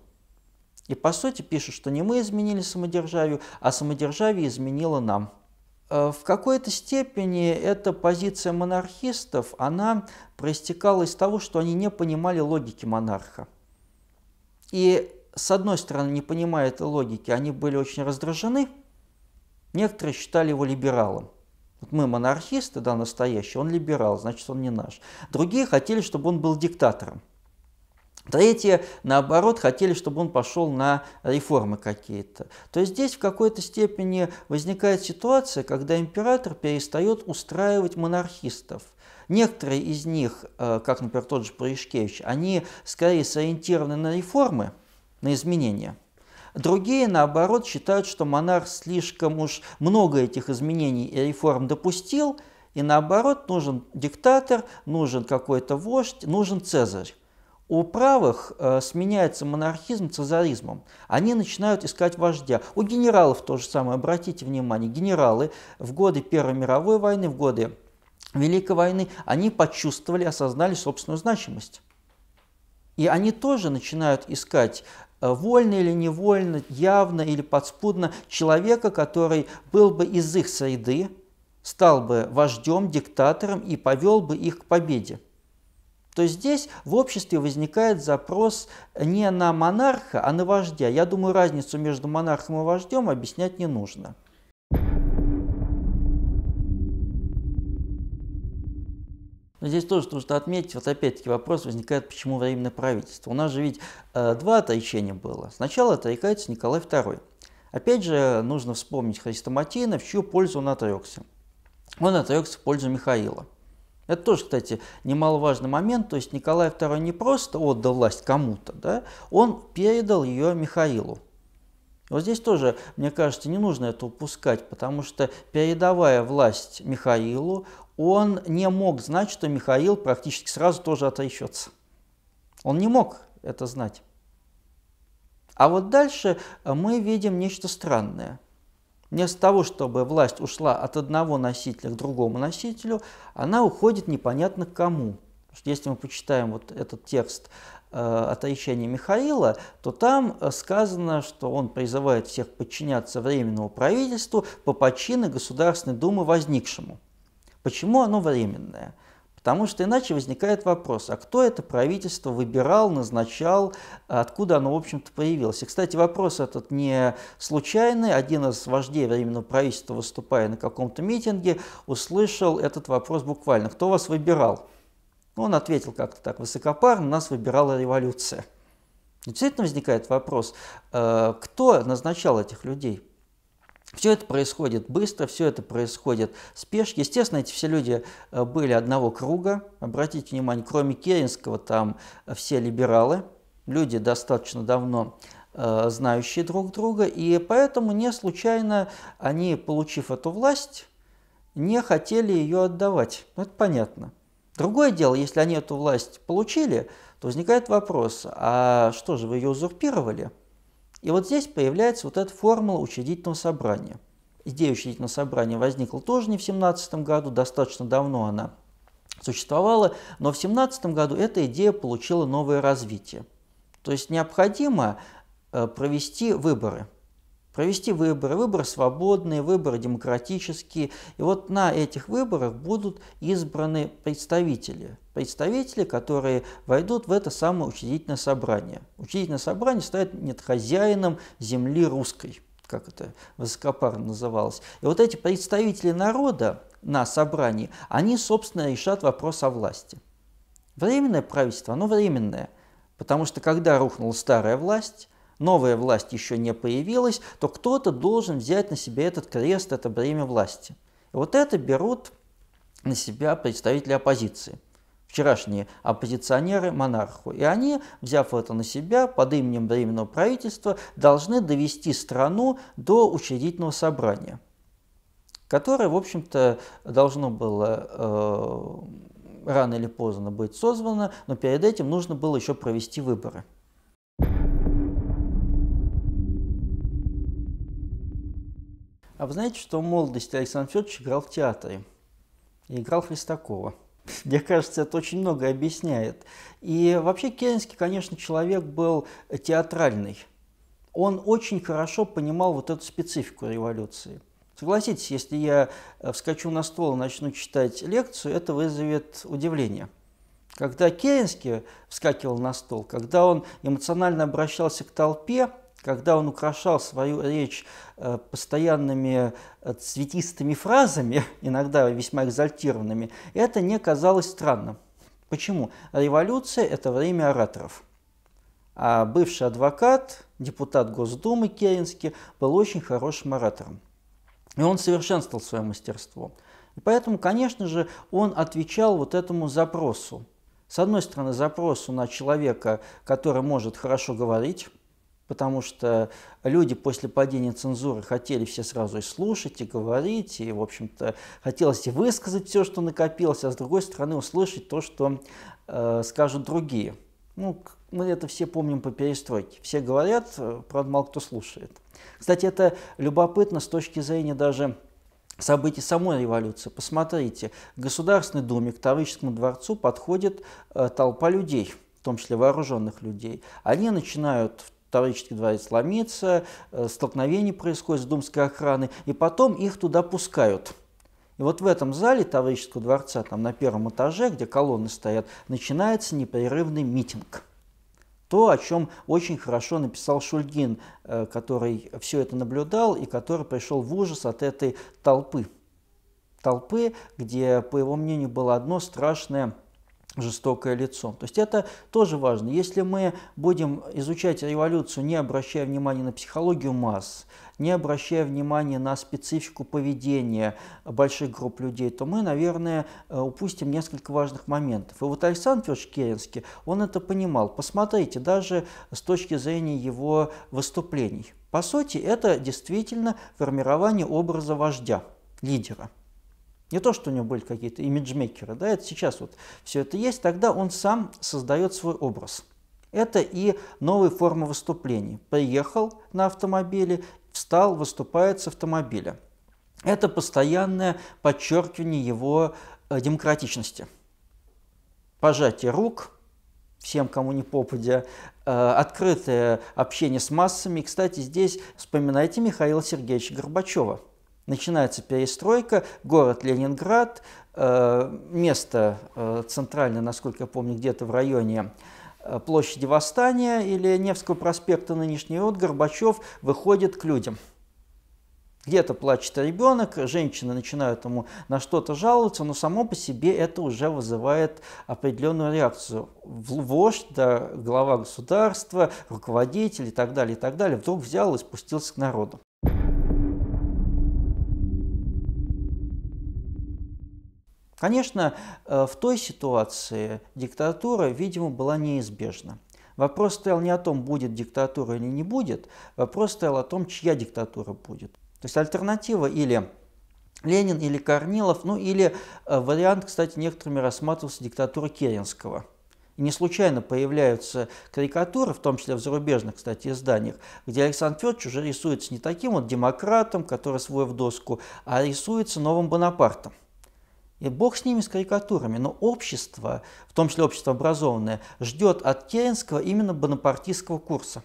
S1: И по сути пишет, что не мы изменили самодержавию, а самодержавие изменило нам. Э, в какой-то степени эта позиция монархистов, она проистекала из того, что они не понимали логики монарха. И с одной стороны, не понимая этой логики, они были очень раздражены, некоторые считали его либералом. Вот мы монархисты, да, настоящие, он либерал, значит, он не наш. Другие хотели, чтобы он был диктатором. Третьи, наоборот, хотели, чтобы он пошел на реформы какие-то. То есть здесь в какой-то степени возникает ситуация, когда император перестает устраивать монархистов. Некоторые из них, э, как, например, тот же Проишкевич, они скорее сориентированы на реформы, на изменения. Другие, наоборот, считают, что монарх слишком уж много этих изменений и реформ допустил, и наоборот, нужен диктатор, нужен какой-то вождь, нужен цезарь у правых э, сменяется монархизм цезаризмом. Они начинают искать вождя. У генералов то же самое. Обратите внимание, генералы в годы Первой мировой войны, в годы Великой войны, они почувствовали, осознали собственную значимость. И они тоже начинают искать э, вольно или невольно, явно или подспудно человека, который был бы из их среды, стал бы вождем, диктатором и повел бы их к победе то здесь в обществе возникает запрос не на монарха, а на вождя. Я думаю, разницу между монархом и вождем объяснять не нужно. Но здесь тоже нужно отметить, вот опять-таки вопрос возникает, почему временное правительство. У нас же ведь э, два отречения было. Сначала отрекается Николай II. Опять же, нужно вспомнить Христоматина, в чью пользу он отрекся. Он отрекся в пользу Михаила. Это тоже, кстати, немаловажный момент. То есть Николай II не просто отдал власть кому-то, да, он передал ее Михаилу. Вот здесь тоже, мне кажется, не нужно это упускать, потому что передавая власть Михаилу, он не мог знать, что Михаил практически сразу тоже отречется. Он не мог это знать. А вот дальше мы видим нечто странное – не Вместо того, чтобы власть ушла от одного носителя к другому носителю, она уходит непонятно к кому. если мы почитаем вот этот текст э, Михаила, то там э, сказано, что он призывает всех подчиняться временному правительству по почину Государственной Думы возникшему. Почему оно временное? Потому что иначе возникает вопрос, а кто это правительство выбирал, назначал, откуда оно, в общем-то, появилось. И, кстати, вопрос этот не случайный. Один из вождей временного а правительства, выступая на каком-то митинге, услышал этот вопрос буквально. Кто вас выбирал? Он ответил как-то так высокопарно, нас выбирала революция. Действительно возникает вопрос, э, кто назначал этих людей? Все это происходит быстро, все это происходит в спешке. Естественно, эти все люди э, были одного круга. Обратите внимание, кроме Керенского, там э, все либералы, люди достаточно давно э, знающие друг друга, и поэтому не случайно они, получив эту власть, не хотели ее отдавать. Ну, это понятно. Другое дело, если они эту власть получили, то возникает вопрос, а что же вы ее узурпировали? И вот здесь появляется вот эта формула учредительного собрания. Идея учредительного собрания возникла тоже не в 17 году, достаточно давно она существовала, но в 17 году эта идея получила новое развитие. То есть необходимо э, провести выборы – провести выборы, выборы свободные, выборы демократические. И вот на этих выборах будут избраны представители. Представители, которые войдут в это самое учредительное собрание. Учредительное собрание станет нет хозяином земли русской как это высокопарно называлось. И вот эти представители народа на собрании, они, собственно, решат вопрос о власти. Временное правительство, оно временное, потому что когда рухнула старая власть, новая власть еще не появилась, то кто-то должен взять на себя этот крест, это бремя власти. И вот это берут на себя представители оппозиции вчерашние оппозиционеры монарху. И они, взяв это на себя, под именем Временного правительства, должны довести страну до учредительного собрания, которое, в общем-то, должно было э, рано или поздно быть созвано, но перед этим нужно было еще провести выборы. А вы знаете, что в молодости Александр Федорович играл в театре? И играл Христакова. Мне кажется, это очень много объясняет. И вообще Керенский, конечно, человек был театральный. Он очень хорошо понимал вот эту специфику революции. Согласитесь, если я э, вскочу на стол и начну читать лекцию, это вызовет удивление. Когда Керенский вскакивал на стол, когда он эмоционально обращался к толпе, когда он украшал свою речь э, постоянными э, цветистыми фразами, иногда весьма экзальтированными, это не казалось странным. Почему? Революция – это время ораторов. А бывший адвокат, депутат Госдумы Керенский, был очень хорошим оратором. И он совершенствовал свое мастерство. И поэтому, конечно же, он отвечал вот этому запросу. С одной стороны, запросу на человека, который может хорошо говорить, потому что люди после падения цензуры хотели все сразу и слушать, и говорить, и, в общем-то, хотелось и высказать все, что накопилось, а с другой стороны услышать то, что э, скажут другие. Ну, мы это все помним по перестройке. Все говорят, э, правда, мало кто слушает. Кстати, это любопытно с точки зрения даже событий самой революции. Посмотрите, в Государственной Думе к Таврическому дворцу подходит э, толпа людей, в том числе вооруженных людей. Они начинают в Таврический дворец сломится, э, столкновение происходит с думской охраной, и потом их туда пускают. И вот в этом зале Таврического дворца, там на первом этаже, где колонны стоят, начинается непрерывный митинг. То, о чем очень хорошо написал Шульгин, э, который все это наблюдал и который пришел в ужас от этой толпы. Толпы, где, по его мнению, было одно страшное жестокое лицо. То есть это тоже важно. Если мы будем изучать революцию, не обращая внимания на психологию масс, не обращая внимания на специфику поведения больших групп людей, то мы, наверное, э, упустим несколько важных моментов. И вот Александр Федорович Керенский, он это понимал. Посмотрите, даже с точки зрения его выступлений. По сути, это действительно формирование образа вождя, лидера. Не то, что у него были какие-то имиджмейкеры, да, это сейчас вот все это есть, тогда он сам создает свой образ. Это и новые формы выступлений. Приехал на автомобиле, встал, выступает с автомобиля. Это постоянное подчеркивание его э, демократичности. Пожатие рук, всем, кому не попадя, э, открытое общение с массами. Кстати, здесь вспоминайте Михаила Сергеевича Горбачева – Начинается перестройка, город Ленинград, э, место э, центральное, насколько я помню, где-то в районе э, площади Восстания или Невского проспекта нынешний от Горбачев выходит к людям. Где-то плачет ребенок, женщины начинают ему на что-то жаловаться, но само по себе это уже вызывает определенную реакцию. Вождь, да, глава государства, руководитель и так далее, и так далее, вдруг взял и спустился к народу. Конечно, э, в той ситуации диктатура, видимо, была неизбежна. Вопрос стоял не о том, будет диктатура или не будет, вопрос стоял о том, чья диктатура будет. То есть альтернатива или Ленин или Корнилов, ну или э, вариант, кстати, некоторыми рассматривался диктатура Керенского. И не случайно появляются карикатуры, в том числе в зарубежных, кстати, изданиях, где Александр Федорович уже рисуется не таким вот демократом, который свой в доску, а рисуется новым Бонапартом. И бог с ними, с карикатурами. Но общество, в том числе общество образованное, ждет от Керенского именно бонапартийского курса.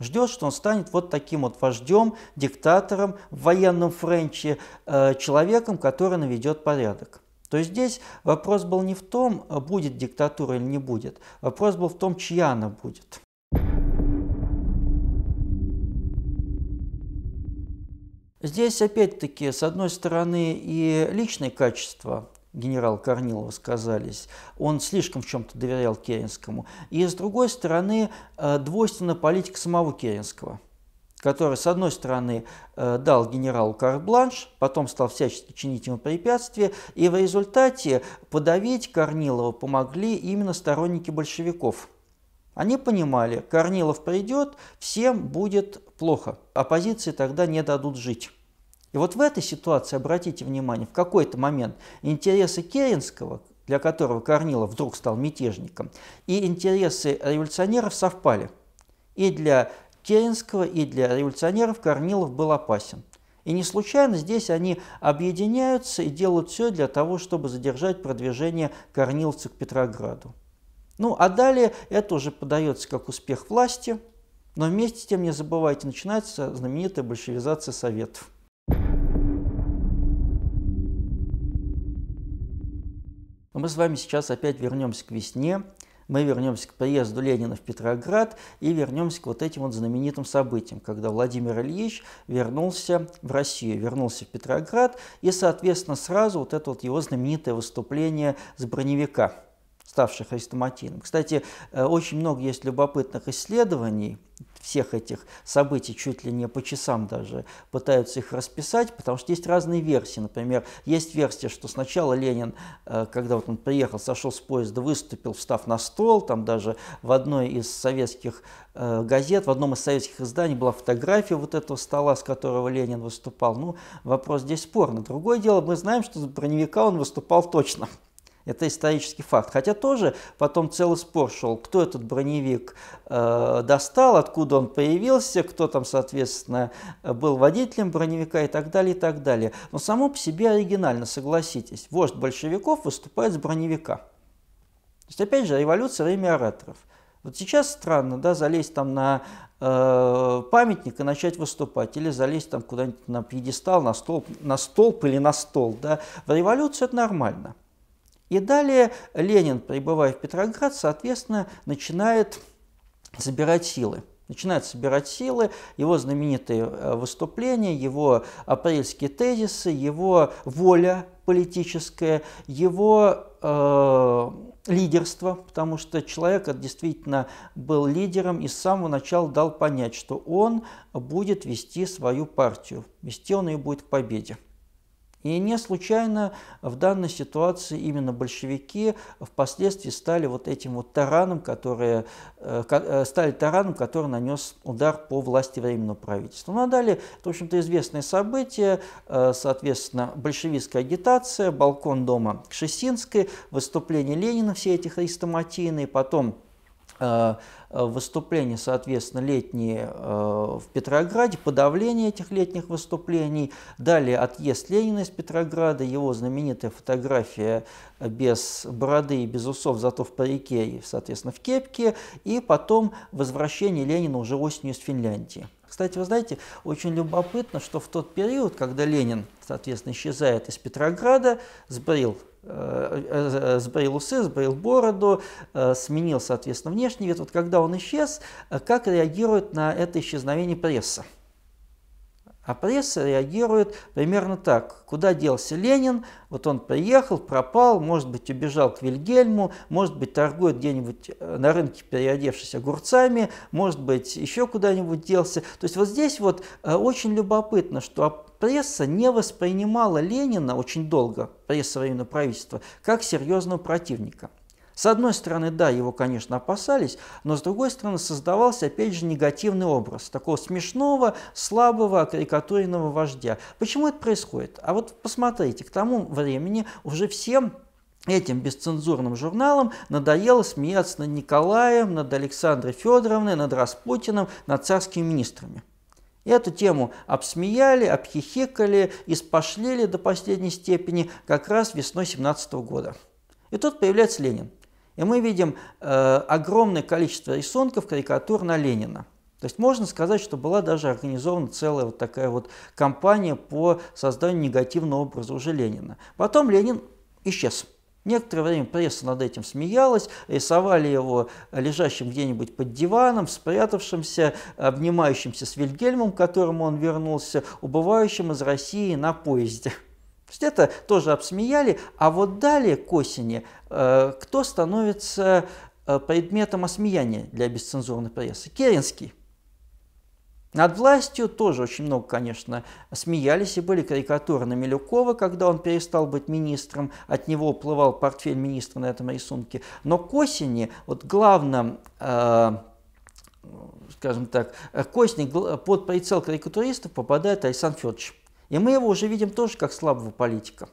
S1: Ждет, что он станет вот таким вот вождем, диктатором, в военном френче, э, человеком, который наведет порядок. То есть здесь вопрос был не в том, будет диктатура или не будет. Вопрос был в том, чья она будет. Здесь опять-таки, с одной стороны, и личные качества генерал Корнилова сказались. Он слишком в чем-то доверял Керенскому. И с другой стороны, э, двойственна политика самого Керенского который, с одной стороны, э, дал генералу карт-бланш, потом стал всячески чинить ему препятствия, и в результате подавить Корнилова помогли именно сторонники большевиков. Они понимали, Корнилов придет, всем будет плохо. Оппозиции тогда не дадут жить. И вот в этой ситуации, обратите внимание, в какой-то момент интересы Керенского, для которого Корнилов вдруг стал мятежником, и интересы революционеров совпали. И для Керенского, и для революционеров Корнилов был опасен. И не случайно здесь они объединяются и делают все для того, чтобы задержать продвижение корниловцев к Петрограду. Ну а далее это уже подается как успех власти – но вместе с тем не забывайте, начинается знаменитая большевизация Советов. Но мы с вами сейчас опять вернемся к весне, мы вернемся к приезду Ленина в Петроград и вернемся к вот этим вот знаменитым событиям, когда Владимир Ильич вернулся в Россию, вернулся в Петроград, и, соответственно, сразу вот это вот его знаменитое выступление с броневика – ставших хрестоматийным. Кстати, э, очень много есть любопытных исследований всех этих событий, чуть ли не по часам даже пытаются их расписать, потому что есть разные версии. Например, есть версия, что сначала Ленин, э, когда вот он приехал, сошел с поезда, выступил, встав на стол, там даже в одной из советских э, газет, в одном из советских изданий была фотография вот этого стола, с которого Ленин выступал. Ну, вопрос здесь спорный. Другое дело, мы знаем, что за броневика он выступал точно. Это исторический факт. Хотя тоже потом целый спор шел, кто этот броневик э, достал, откуда он появился, кто там, соответственно, был водителем броневика и так далее, и так далее. Но само по себе оригинально, согласитесь. Вождь большевиков выступает с броневика. То есть, опять же, революция во имя ораторов. Вот сейчас странно, да, залезть там на э, памятник и начать выступать, или залезть там куда-нибудь на пьедестал, на столб, на столб или на стол, да. В революцию это нормально. И далее Ленин, пребывая в Петроград, соответственно, начинает собирать силы начинает собирать силы, его знаменитые э, выступления, его апрельские тезисы, его воля политическая, его э, лидерство, потому что человек действительно был лидером и с самого начала дал понять, что он будет вести свою партию, вести он ее будет к победе. И не случайно в данной ситуации именно большевики впоследствии стали вот этим вот тараном, который э, э, стали тараном, который нанес удар по власти Временного правительства. Ну а далее, это, в общем-то, известные события, э, соответственно, большевистская агитация, балкон дома Кшесинской, выступление Ленина, все эти хрестоматийные, потом Э, выступления, соответственно, летние э, в Петрограде, подавление этих летних выступлений, далее отъезд Ленина из Петрограда, его знаменитая фотография без бороды и без усов, зато в парике и, соответственно, в кепке, и потом возвращение Ленина уже осенью из Финляндии. Кстати, вы знаете, очень любопытно, что в тот период, когда Ленин, соответственно, исчезает из Петрограда, сбрил э, э, э, сбрил усы, сбрил бороду, сменил, соответственно, внешний вид. Вот когда он исчез, как реагирует на это исчезновение пресса? А пресса реагирует примерно так. Куда делся Ленин? Вот он приехал, пропал, может быть, убежал к Вильгельму, может быть, торгует где-нибудь э, на рынке, переодевшись огурцами, может быть, еще куда-нибудь делся. То есть вот здесь вот э, очень любопытно, что пресса не воспринимала Ленина очень долго, пресса временного правительства, как серьезного противника. С одной стороны, да, его, конечно, опасались, но с другой стороны создавался, опять же, негативный образ такого смешного, слабого, карикатуренного вождя. Почему это происходит? А вот посмотрите, к тому времени уже всем Этим бесцензурным журналам надоело смеяться над Николаем, над Александрой Федоровной, над Распутиным, над царскими министрами. И Эту тему обсмеяли, обхихикали, испошлили до последней степени как раз весной 17 года. И тут появляется Ленин – и мы видим э, огромное количество рисунков, карикатур на Ленина. То есть можно сказать, что была даже организована целая вот такая вот кампания по созданию негативного образа уже Ленина. Потом Ленин исчез. Некоторое время пресса над этим смеялась, рисовали его лежащим где-нибудь под диваном, спрятавшимся, обнимающимся с Вильгельмом, к которому он вернулся, убывающим из России на поезде. То есть это тоже обсмеяли. А вот далее к осени э, кто становится э, предметом осмеяния для бесцензурной прессы? Керенский. Над властью тоже очень много, конечно, смеялись и были карикатуры на Милюкова, когда он перестал быть министром, от него уплывал портфель министра на этом рисунке. Но к осени, вот главным э, скажем так, э, Костник под прицел карикатуристов попадает Александр Федорович. И мы его уже видим тоже как слабого политика.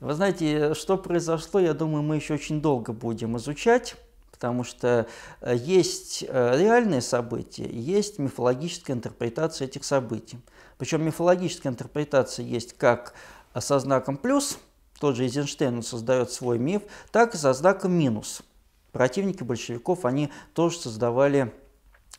S1: Вы знаете, что произошло, я думаю, мы еще очень долго будем изучать, потому что э, есть э, реальные события, есть мифологическая интерпретация этих событий. Причем мифологическая интерпретация есть как со знаком «плюс», тот же Эйзенштейн создает свой миф, так и со знаком «минус». Противники большевиков, они тоже создавали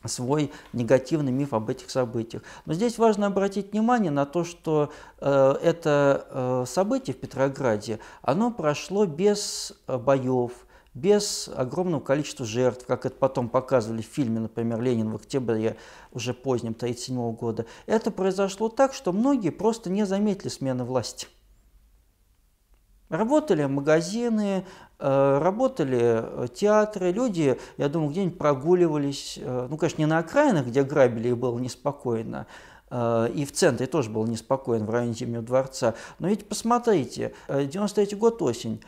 S1: свой негативный миф об этих событиях. Но здесь важно обратить внимание на то, что э, это э, событие в Петрограде, оно прошло без э, боев, без огромного количества жертв, как это потом показывали в фильме, например, «Ленин в октябре», уже позднем, 1937 года. Это произошло так, что многие просто не заметили смены власти. Работали магазины, э, работали э, театры, люди, я думаю, где-нибудь прогуливались, э, ну, конечно, не на окраинах, где грабили и было неспокойно, и в центре тоже было неспокойно, в районе Зимнего дворца. Но ведь посмотрите, 93 год осень,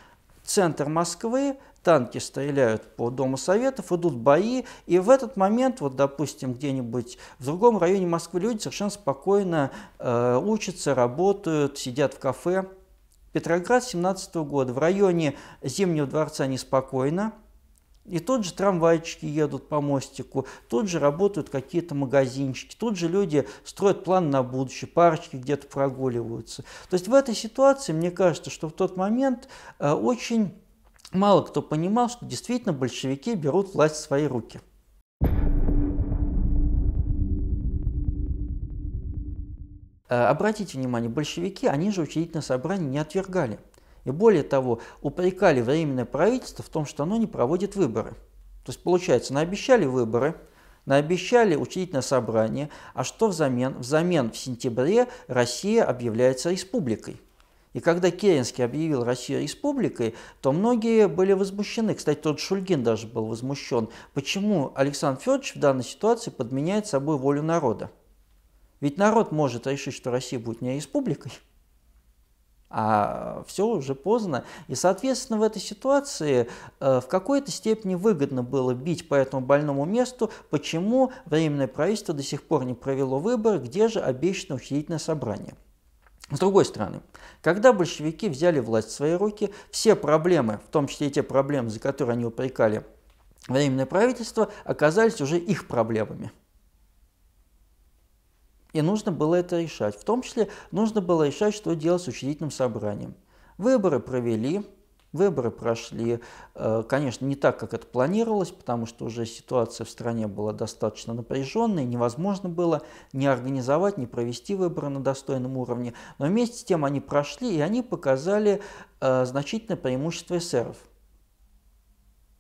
S1: центр Москвы, танки стреляют по Дому Советов, идут бои, и в этот момент, вот, допустим, где-нибудь в другом районе Москвы люди совершенно спокойно учатся, работают, сидят в кафе. Петроград 17 -го года. В районе Зимнего дворца неспокойно. И тут же трамвайчики едут по мостику, тут же работают какие-то магазинчики, тут же люди строят план на будущее, парочки где-то прогуливаются. То есть в этой ситуации, мне кажется, что в тот момент э, очень мало кто понимал, что действительно большевики берут власть в свои руки. Э, обратите внимание, большевики, они же учредительное собрание не отвергали. И более того, упрекали Временное правительство в том, что оно не проводит выборы. То есть, получается, наобещали выборы, наобещали учредительное собрание, а что взамен? Взамен в сентябре Россия объявляется республикой. И когда Керенский объявил Россию республикой, то многие были возмущены. Кстати, тот Шульгин даже был возмущен. Почему Александр Федорович в данной ситуации подменяет собой волю народа? Ведь народ может решить, что Россия будет не республикой, а все уже поздно. И, соответственно, в этой ситуации э, в какой-то степени выгодно было бить по этому больному месту, почему Временное правительство до сих пор не провело выбор, где же обещано учредительное собрание. С другой стороны, когда большевики взяли власть в свои руки, все проблемы, в том числе и те проблемы, за которые они упрекали Временное правительство, оказались уже их проблемами. И нужно было это решать. В том числе нужно было решать, что делать с учредительным собранием. Выборы провели, выборы прошли, э, конечно, не так, как это планировалось, потому что уже ситуация в стране была достаточно напряженной, невозможно было не организовать, не провести выборы на достойном уровне. Но вместе с тем они прошли, и они показали э, значительное преимущество эсеров –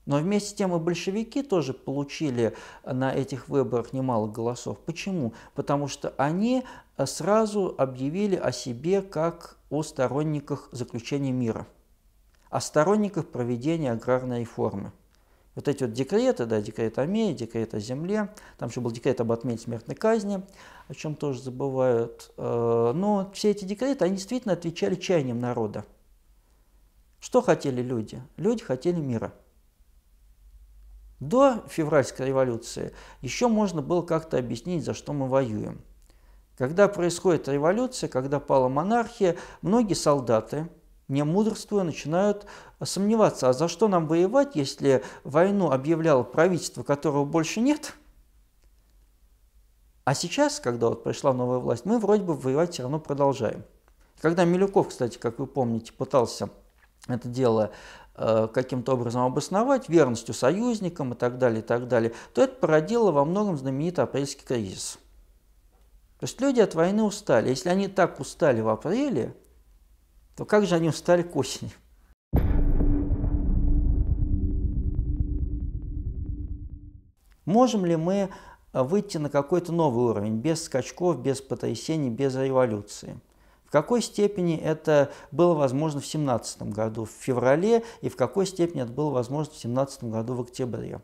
S1: но вместе с тем и большевики тоже получили на этих выборах немало голосов. Почему? Потому что они э, сразу объявили о себе как о сторонниках заключения мира, о сторонниках проведения аграрной реформы. Вот эти вот декреты, да, декрет о мире, декрет о земле, там еще был декрет об отмене смертной казни, о чем тоже забывают. Э, но все эти декреты, они действительно отвечали чаяниям народа. Что хотели люди? Люди хотели мира – до февральской революции еще можно было как-то объяснить, за что мы воюем. Когда происходит революция, когда пала монархия, многие солдаты, не мудрствуя, начинают сомневаться, а за что нам воевать, если войну объявляло правительство, которого больше нет? А сейчас, когда вот пришла новая власть, мы вроде бы воевать все равно продолжаем. Когда Милюков, кстати, как вы помните, пытался это дело Э, каким-то образом обосновать верностью союзникам и так далее, и так далее, то это породило во многом знаменитый апрельский кризис. То есть люди от войны устали. Если они так устали в апреле, то как же они устали к осени? Можем ли мы выйти на какой-то новый уровень, без скачков, без потрясений, без революции? В какой степени это было возможно в 2017 году в феврале и в какой степени это было возможно в 2017 году в октябре.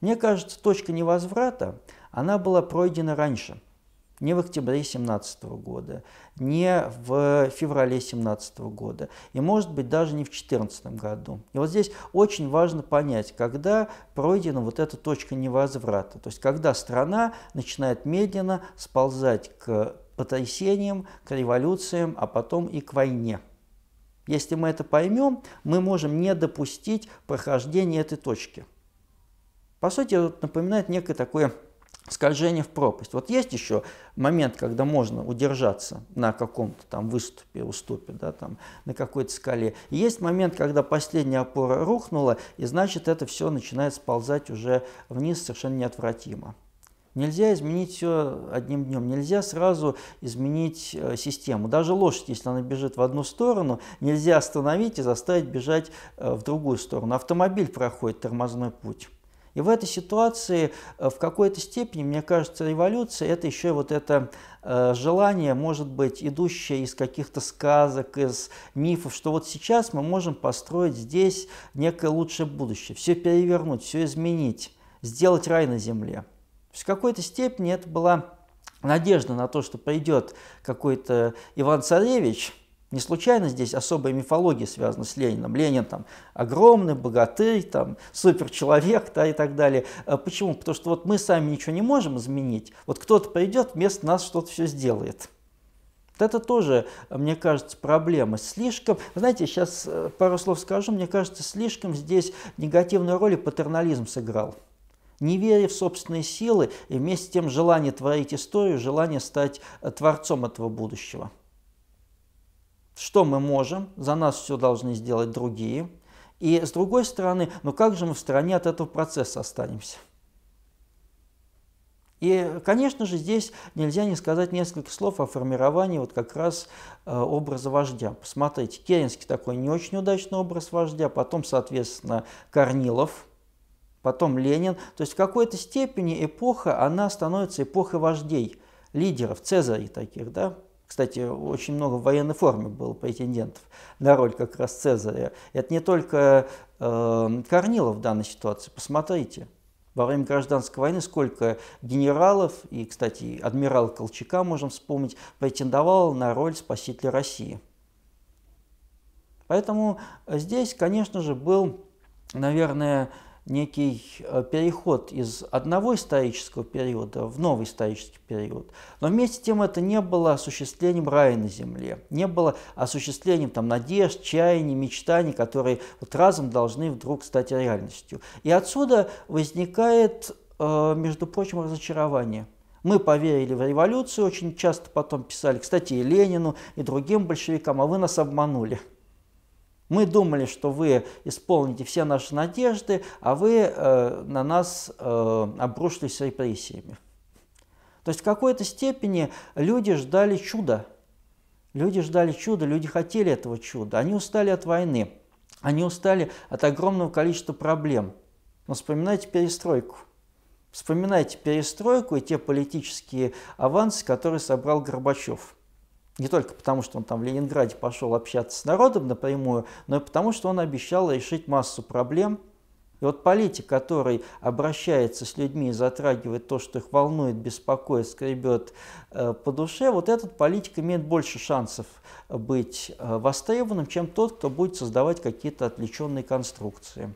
S1: Мне кажется, точка невозврата, она была пройдена раньше, не в октябре 2017 года, не в феврале 2017 года и, может быть, даже не в 2014 году. И вот здесь очень важно понять, когда пройдена вот эта точка невозврата, то есть когда страна начинает медленно сползать к потрясениям, к революциям, а потом и к войне. Если мы это поймем, мы можем не допустить прохождения этой точки. По сути, это напоминает некое такое скольжение в пропасть. Вот есть еще момент, когда можно удержаться на каком-то там выступе, уступе, да, там, на какой-то скале. И есть момент, когда последняя опора рухнула, и значит это все начинает сползать уже вниз совершенно неотвратимо. Нельзя изменить все одним днем, нельзя сразу изменить э, систему. Даже лошадь, если она бежит в одну сторону, нельзя остановить и заставить бежать э, в другую сторону. Автомобиль проходит тормозной путь. И в этой ситуации э, в какой-то степени, мне кажется, революция – это еще вот это желание, может быть, идущее из каких-то сказок, из мифов, что вот сейчас мы можем построить здесь некое лучшее будущее, все перевернуть, все изменить, сделать рай на земле в какой-то степени это была надежда на то, что придет какой-то Иван-Царевич, не случайно здесь особая мифология связана с Лениным. Ленин там огромный, богатырь, там, суперчеловек да, и так далее. А почему? Потому что вот мы сами ничего не можем изменить. Вот кто-то придет, вместо нас что-то все сделает. это тоже, мне кажется, проблема. Слишком, знаете, сейчас э, пару слов скажу, мне кажется, слишком здесь негативную роль и патернализм сыграл не веря в собственные силы и вместе с тем желание творить историю, желание стать э, творцом этого будущего. Что мы можем, за нас все должны сделать другие. И с другой стороны, ну как же мы в стороне от этого процесса останемся? И, конечно же, здесь нельзя не сказать несколько слов о формировании вот как раз э, образа вождя. Посмотрите, Керенский такой не очень удачный образ вождя, потом, соответственно, Корнилов – потом Ленин. То есть в какой-то степени эпоха, она становится эпохой вождей, лидеров, цезарей таких, да. Кстати, очень много в военной форме было претендентов на роль как раз Цезаря. Это не только э, Корнилов в данной ситуации, посмотрите. Во время гражданской войны сколько генералов и, кстати, адмирал Колчака, можем вспомнить, претендовал на роль спасителя России. Поэтому здесь, конечно же, был, наверное, некий э, переход из одного исторического периода в новый исторический период. Но вместе с тем это не было осуществлением рая на земле, не было осуществлением там, надежд, чаяний, мечтаний, которые вот разом должны вдруг стать реальностью. И отсюда возникает, э, между прочим, разочарование – мы поверили в революцию, очень часто потом писали, кстати, и Ленину, и другим большевикам, а вы нас обманули. Мы думали, что вы исполните все наши надежды, а вы э, на нас э, обрушились репрессиями. То есть в какой-то степени люди ждали чуда. Люди ждали чуда, люди хотели этого чуда. Они устали от войны, они устали от огромного количества проблем. Но вспоминайте перестройку. Вспоминайте перестройку и те политические авансы, которые собрал Горбачев – не только потому, что он там в Ленинграде пошел общаться с народом напрямую, но и потому, что он обещал решить массу проблем. И вот политик, который обращается с людьми и затрагивает то, что их волнует, беспокоит, скребет э, по душе, вот этот политик имеет больше шансов быть э, востребованным, чем тот, кто будет создавать какие-то отвлеченные конструкции.